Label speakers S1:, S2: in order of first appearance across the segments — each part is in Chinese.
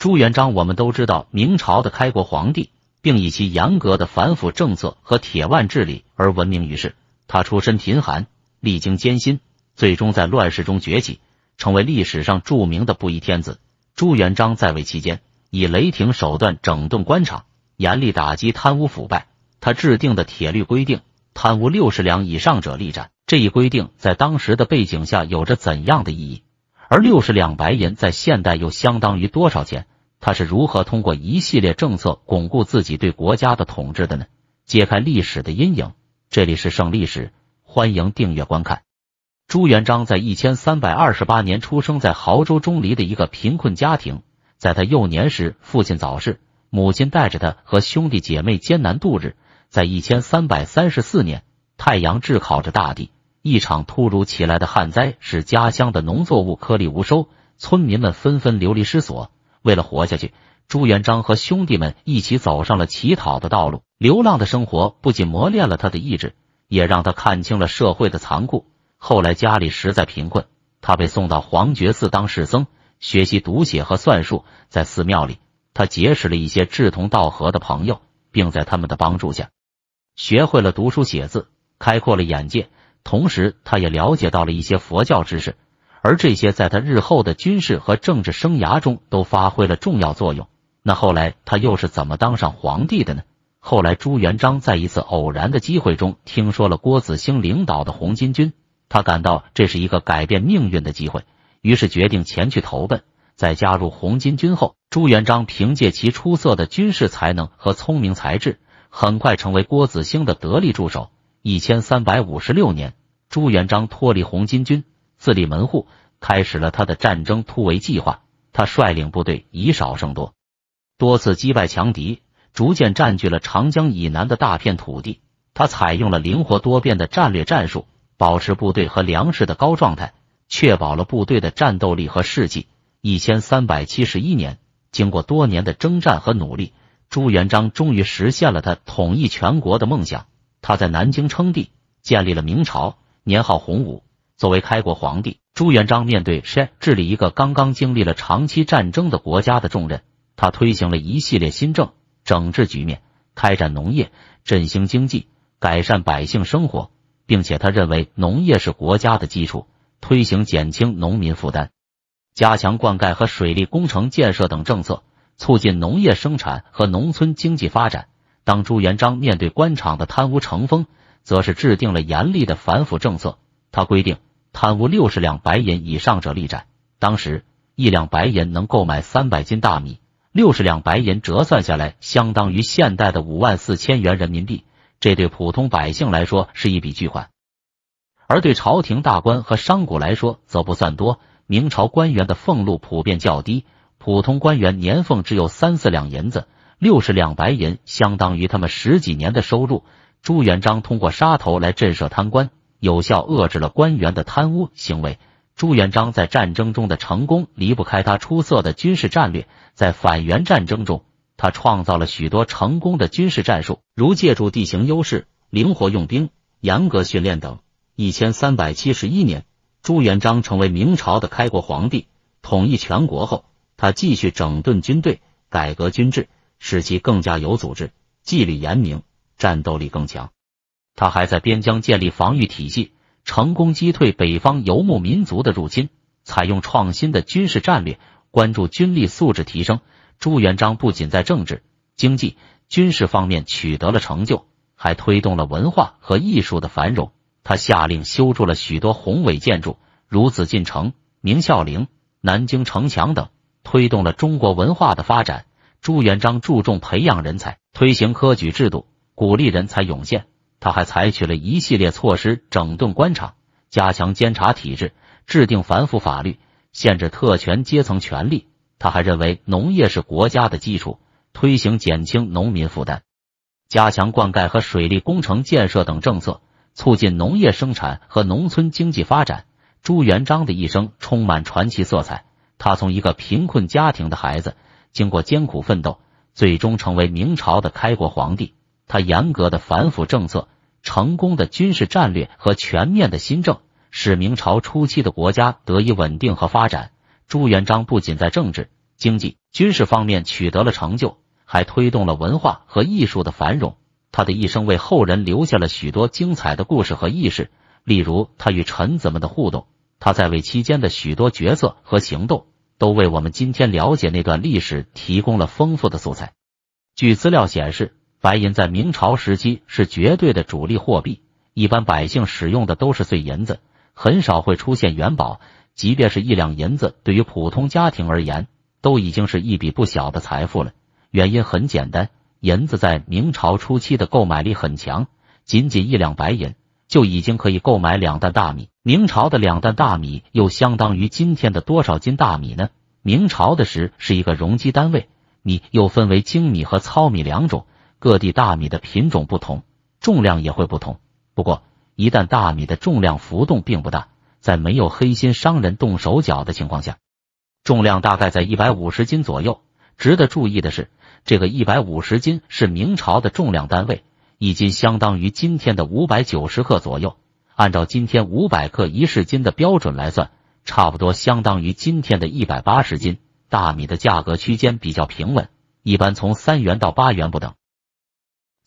S1: 朱元璋，我们都知道，明朝的开国皇帝，并以其严格的反腐政策和铁腕治理而闻名于世。他出身贫寒，历经艰辛，最终在乱世中崛起，成为历史上著名的布衣天子。朱元璋在位期间，以雷霆手段整顿官场，严厉打击贪污腐败。他制定的铁律规定，贪污六十两以上者立斩。这一规定在当时的背景下有着怎样的意义？而六十两白银在现代又相当于多少钱？他是如何通过一系列政策巩固自己对国家的统治的呢？揭开历史的阴影，这里是胜历史，欢迎订阅观看。朱元璋在一千三百二十八年出生在亳州钟离的一个贫困家庭，在他幼年时，父亲早逝，母亲带着他和兄弟姐妹艰难度日。在一千三百三十四年，太阳炙烤着大地，一场突如其来的旱灾使家乡的农作物颗粒无收，村民们纷纷流离失所。为了活下去，朱元璋和兄弟们一起走上了乞讨的道路。流浪的生活不仅磨练了他的意志，也让他看清了社会的残酷。后来家里实在贫困，他被送到皇觉寺当世僧，学习读写和算术。在寺庙里，他结识了一些志同道合的朋友，并在他们的帮助下，学会了读书写字，开阔了眼界。同时，他也了解到了一些佛教知识。而这些在他日后的军事和政治生涯中都发挥了重要作用。那后来他又是怎么当上皇帝的呢？后来朱元璋在一次偶然的机会中听说了郭子兴领导的红巾军，他感到这是一个改变命运的机会，于是决定前去投奔。在加入红巾军后，朱元璋凭借其出色的军事才能和聪明才智，很快成为郭子兴的得力助手。一千三百五十六年，朱元璋脱离红巾军。自立门户，开始了他的战争突围计划。他率领部队以少胜多，多次击败强敌，逐渐占据了长江以南的大片土地。他采用了灵活多变的战略战术，保持部队和粮食的高状态，确保了部队的战斗力和士气。一千三百七十一年，经过多年的征战和努力，朱元璋终于实现了他统一全国的梦想。他在南京称帝，建立了明朝，年号洪武。作为开国皇帝朱元璋，面对治理一个刚刚经历了长期战争的国家的重任，他推行了一系列新政，整治局面，开展农业，振兴经济，改善百姓生活，并且他认为农业是国家的基础，推行减轻农民负担、加强灌溉和水利工程建设等政策，促进农业生产和农村经济发展。当朱元璋面对官场的贪污成风，则是制定了严厉的反腐政策，他规定。贪污六十两白银以上者，立斩。当时一两白银能购买三百斤大米，六十两白银折算下来相当于现代的五万四千元人民币，这对普通百姓来说是一笔巨款，而对朝廷大官和商贾来说则不算多。明朝官员的俸禄普遍较低，普通官员年俸只有三四两银子，六十两白银相当于他们十几年的收入。朱元璋通过杀头来震慑贪官。有效遏制了官员的贪污行为。朱元璋在战争中的成功离不开他出色的军事战略。在反元战争中，他创造了许多成功的军事战术，如借助地形优势、灵活用兵、严格训练等。一千三百七十一年，朱元璋成为明朝的开国皇帝，统一全国后，他继续整顿军队，改革军制，使其更加有组织、纪律严明，战斗力更强。他还在边疆建立防御体系，成功击退北方游牧民族的入侵。采用创新的军事战略，关注军力素质提升。朱元璋不仅在政治、经济、军事方面取得了成就，还推动了文化和艺术的繁荣。他下令修筑了许多宏伟建筑，如紫禁城、明孝陵、南京城墙等，推动了中国文化的发展。朱元璋注重培养人才，推行科举制度，鼓励人才涌现。他还采取了一系列措施整顿官场，加强监察体制，制定反腐法律，限制特权阶层权利。他还认为农业是国家的基础，推行减轻农民负担、加强灌溉和水利工程建设等政策，促进农业生产和农村经济发展。朱元璋的一生充满传奇色彩，他从一个贫困家庭的孩子，经过艰苦奋斗，最终成为明朝的开国皇帝。他严格的反腐政策、成功的军事战略和全面的新政，使明朝初期的国家得以稳定和发展。朱元璋不仅在政治、经济、军事方面取得了成就，还推动了文化和艺术的繁荣。他的一生为后人留下了许多精彩的故事和轶事，例如他与臣子们的互动，他在位期间的许多决策和行动，都为我们今天了解那段历史提供了丰富的素材。据资料显示，白银在明朝时期是绝对的主力货币，一般百姓使用的都是碎银子，很少会出现元宝。即便是一两银子，对于普通家庭而言，都已经是一笔不小的财富了。原因很简单，银子在明朝初期的购买力很强，仅仅一两白银就已经可以购买两担大米。明朝的两担大米又相当于今天的多少斤大米呢？明朝的石是一个容积单位，米又分为精米和糙米两种。各地大米的品种不同，重量也会不同。不过，一旦大米的重量浮动并不大，在没有黑心商人动手脚的情况下，重量大概在一百五十斤左右。值得注意的是，这个一百五十斤是明朝的重量单位，一斤相当于今天的五百九十克左右。按照今天五百克一市斤的标准来算，差不多相当于今天的一百八十斤。大米的价格区间比较平稳，一般从三元到八元不等。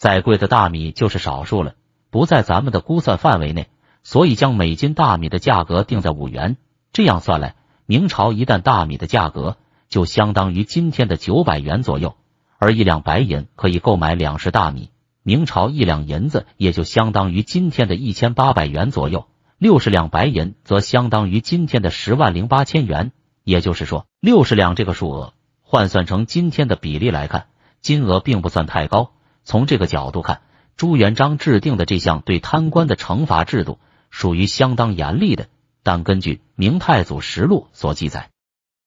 S1: 再贵的大米就是少数了，不在咱们的估算范围内，所以将每斤大米的价格定在五元。这样算来，明朝一担大米的价格就相当于今天的九百元左右。而一两白银可以购买两石大米，明朝一两银子也就相当于今天的一千八百元左右。六十两白银则相当于今天的十万零八千元。也就是说，六十两这个数额换算成今天的比例来看，金额并不算太高。从这个角度看，朱元璋制定的这项对贪官的惩罚制度属于相当严厉的。但根据《明太祖实录》所记载，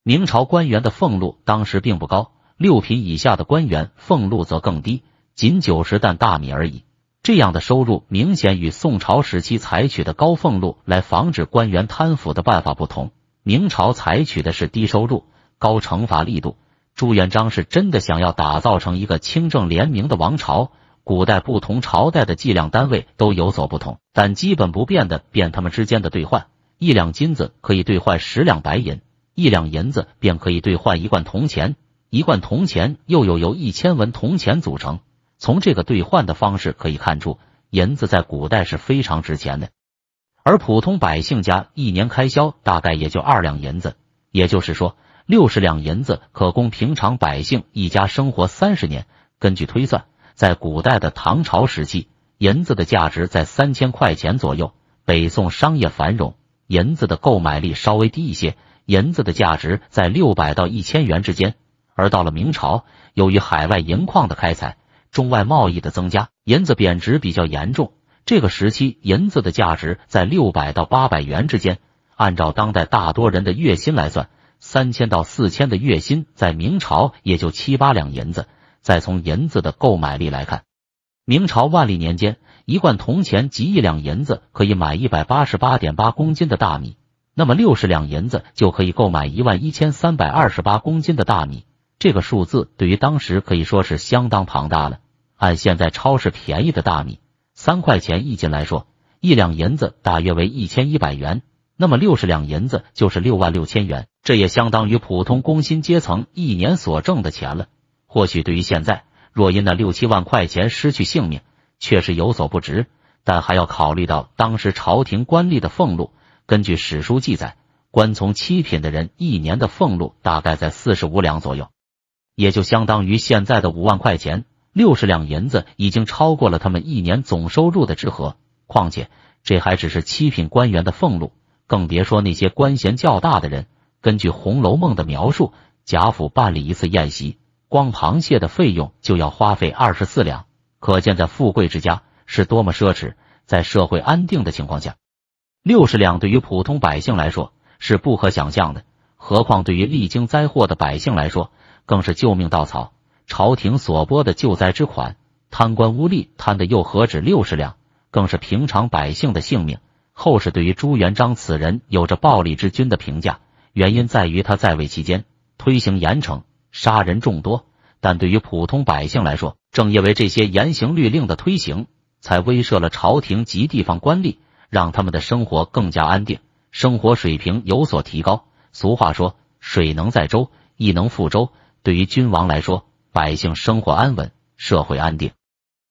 S1: 明朝官员的俸禄当时并不高，六品以下的官员俸禄则更低，仅九十担大米而已。这样的收入明显与宋朝时期采取的高俸禄来防止官员贪腐的办法不同，明朝采取的是低收入、高惩罚力度。朱元璋是真的想要打造成一个清正廉明的王朝。古代不同朝代的计量单位都有所不同，但基本不变的便他们之间的兑换：一两金子可以兑换十两白银，一两银子便可以兑换一罐铜钱，一罐铜钱又有由一千文铜钱组成。从这个兑换的方式可以看出，银子在古代是非常值钱的。而普通百姓家一年开销大概也就二两银子，也就是说。六十两银子可供平常百姓一家生活三十年。根据推算，在古代的唐朝时期，银子的价值在三千块钱左右；北宋商业繁荣，银子的购买力稍微低一些，银子的价值在六百到一千元之间。而到了明朝，由于海外银矿的开采、中外贸易的增加，银子贬值比较严重。这个时期，银子的价值在六百到八百元之间。按照当代大多人的月薪来算。三千到四千的月薪，在明朝也就七八两银子。再从银子的购买力来看，明朝万历年间，一贯铜钱及一两银子可以买一百八十八点八公斤的大米。那么六十两银子就可以购买一万一千三百二十八公斤的大米。这个数字对于当时可以说是相当庞大了。按现在超市便宜的大米，三块钱一斤来说，一两银子大约为一千一百元。那么六十两银子就是六万六千元，这也相当于普通工薪阶层一年所挣的钱了。或许对于现在，若因那六七万块钱失去性命，确实有所不值。但还要考虑到当时朝廷官吏的俸禄，根据史书记载，官从七品的人一年的俸禄大概在四十五两左右，也就相当于现在的五万块钱。六十两银子已经超过了他们一年总收入的之和，况且这还只是七品官员的俸禄。更别说那些官衔较大的人。根据《红楼梦》的描述，贾府办理一次宴席，光螃蟹的费用就要花费二十四两，可见在富贵之家是多么奢侈。在社会安定的情况下，六十两对于普通百姓来说是不可想象的，何况对于历经灾祸的百姓来说，更是救命稻草。朝廷所拨的救灾之款，贪官污吏贪的又何止六十两，更是平常百姓的性命。后世对于朱元璋此人有着暴力之君的评价，原因在于他在位期间推行严惩，杀人众多。但对于普通百姓来说，正因为这些严刑律令的推行，才威慑了朝廷及地方官吏，让他们的生活更加安定，生活水平有所提高。俗话说，水能载舟，亦能覆舟。对于君王来说，百姓生活安稳，社会安定，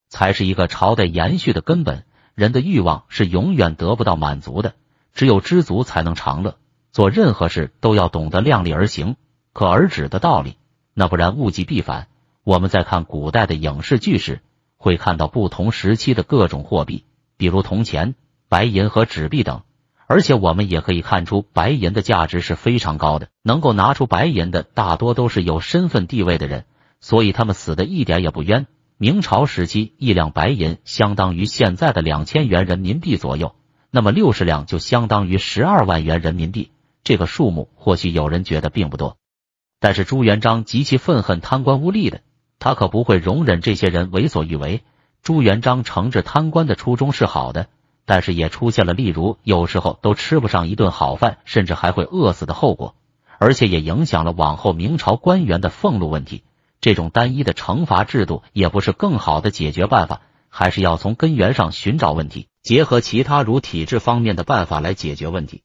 S1: 才是一个朝代延续的根本。人的欲望是永远得不到满足的，只有知足才能长乐。做任何事都要懂得量力而行，可而止的道理。那不然物极必反。我们在看古代的影视剧时，会看到不同时期的各种货币，比如铜钱、白银和纸币等。而且我们也可以看出，白银的价值是非常高的。能够拿出白银的，大多都是有身份地位的人，所以他们死得一点也不冤。明朝时期，一两白银相当于现在的两千元人民币左右，那么六十两就相当于十二万元人民币。这个数目或许有人觉得并不多，但是朱元璋极其愤恨贪官污吏的，他可不会容忍这些人为所欲为。朱元璋惩治贪官的初衷是好的，但是也出现了例如有时候都吃不上一顿好饭，甚至还会饿死的后果，而且也影响了往后明朝官员的俸禄问题。这种单一的惩罚制度也不是更好的解决办法，还是要从根源上寻找问题，结合其他如体制方面的办法来解决问题。